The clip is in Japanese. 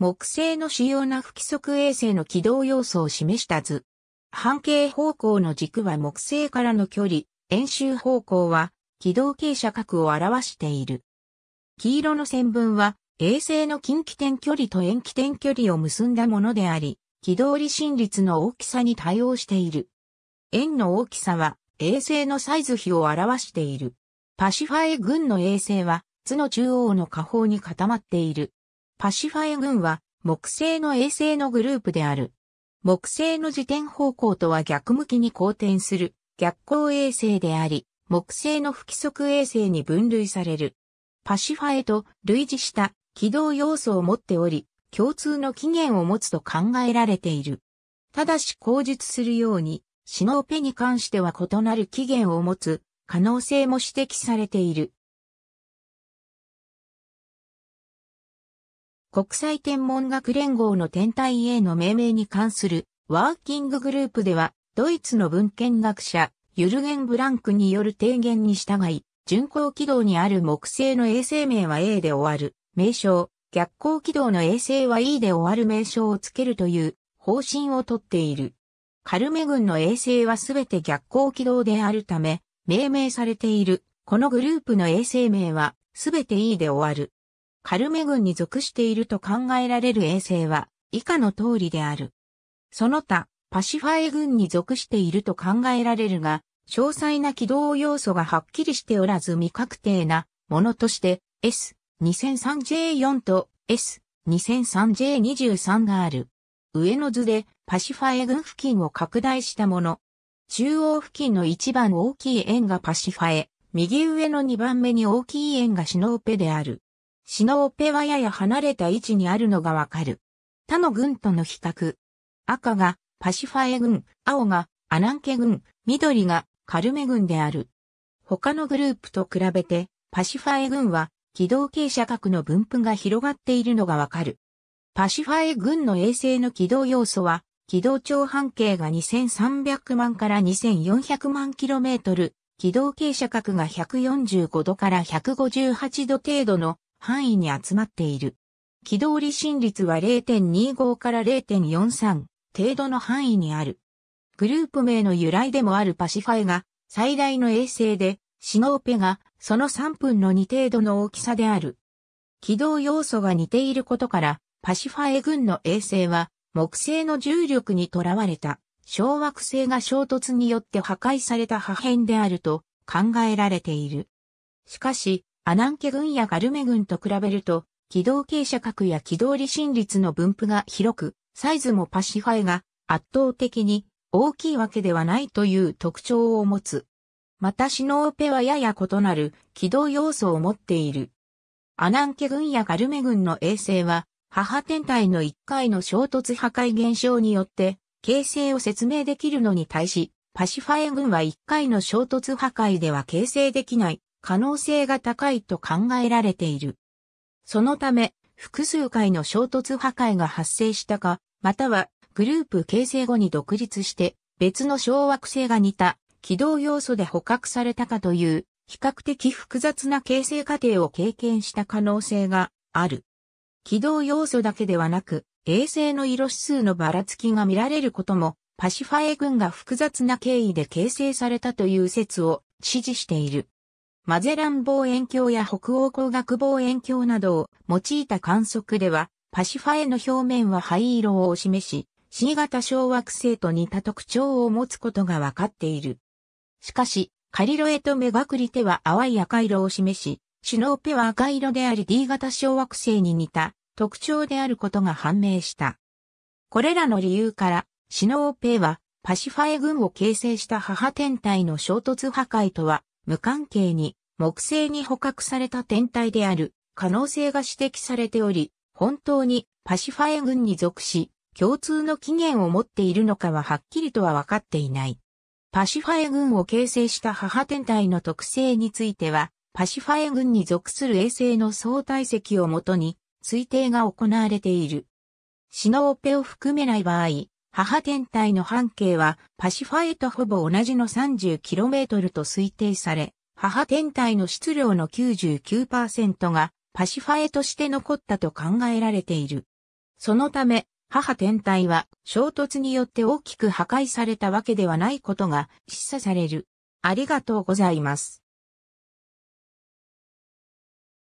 木星の主要な不規則衛星の軌道要素を示した図。半径方向の軸は木星からの距離、円周方向は軌道傾斜角を表している。黄色の線分は衛星の近畿点距離と遠期点距離を結んだものであり、軌道離心率の大きさに対応している。円の大きさは衛星のサイズ比を表している。パシファエ群の衛星は、図の中央の下方に固まっている。パシファエ群は木星の衛星のグループである。木星の自転方向とは逆向きに公転する逆光衛星であり、木星の不規則衛星に分類される。パシファエと類似した軌道要素を持っており、共通の起源を持つと考えられている。ただし口述するように、シノーペに関しては異なる起源を持つ可能性も指摘されている。国際天文学連合の天体 A の命名に関するワーキンググループでは、ドイツの文献学者、ユルゲン・ブランクによる提言に従い、巡航軌道にある木星の衛星名は A で終わる、名称、逆行軌道の衛星は E で終わる名称をつけるという方針をとっている。カルメ軍の衛星はすべて逆行軌道であるため、命名されている、このグループの衛星名はすべて E で終わる。カルメ群に属していると考えられる衛星は、以下の通りである。その他、パシファエ群に属していると考えられるが、詳細な軌道要素がはっきりしておらず未確定なものとして S2003J4 と S2003J23 がある。上の図でパシファエ群付近を拡大したもの。中央付近の一番大きい円がパシファエ、右上の二番目に大きい円がシノーペである。シノオペはやや離れた位置にあるのがわかる。他の軍との比較。赤がパシファエ軍、青がアナンケ軍、緑がカルメ軍である。他のグループと比べて、パシファエ軍は軌道傾斜角の分布が広がっているのがわかる。パシファエ軍の衛星の軌道要素は、軌道長半径が2300万から2400万キロメートル、軌道傾斜角が145度から158度程度の範囲に集まっている。軌道離心率は0.25から0.43程度の範囲にある。グループ名の由来でもあるパシファイが最大の衛星で、シノーペがその3分の2程度の大きさである。軌道要素が似ていることから、パシファエ軍の衛星は木星の重力にとらわれた小惑星が衝突によって破壊された破片であると考えられている。しかし、アナンケ群やガルメ群と比べると、軌道傾斜角や軌道離心率の分布が広く、サイズもパシファイが圧倒的に大きいわけではないという特徴を持つ。またシノーペはやや異なる軌道要素を持っている。アナンケ群やガルメ群の衛星は、母天体の1回の衝突破壊現象によって、形成を説明できるのに対し、パシファエ群は1回の衝突破壊では形成できない可能性が高いと考えられている。そのため、複数回の衝突破壊が発生したか、またはグループ形成後に独立して別の小惑星が似た軌道要素で捕獲されたかという比較的複雑な形成過程を経験した可能性がある。軌道要素だけではなく、衛星の色指数のばらつきが見られることも、パシファエ軍が複雑な経緯で形成されたという説を支持している。マゼラン望遠鏡や北欧光学望遠鏡などを用いた観測では、パシファエの表面は灰色を示し、C 型小惑星と似た特徴を持つことが分かっている。しかし、カリロエとメガクリテは淡い赤色を示し、シュノーペは赤色であり D 型小惑星に似た特徴であることが判明した。これらの理由から、シュノーペはパシファエ群を形成した母天体の衝突破壊とは無関係に木星に捕獲された天体である可能性が指摘されており、本当にパシファエ軍に属し、共通の起源を持っているのかははっきりとは分かっていない。パシファエ軍を形成した母天体の特性については、パシファエ軍に属する衛星の相対積をもとに推定が行われている。シノオペを含めない場合、母天体の半径はパシファイとほぼ同じの 30km と推定され、母天体の質量の99%がパシファエとして残ったと考えられている。そのため、母天体は衝突によって大きく破壊されたわけではないことが示唆される。ありがとうございます。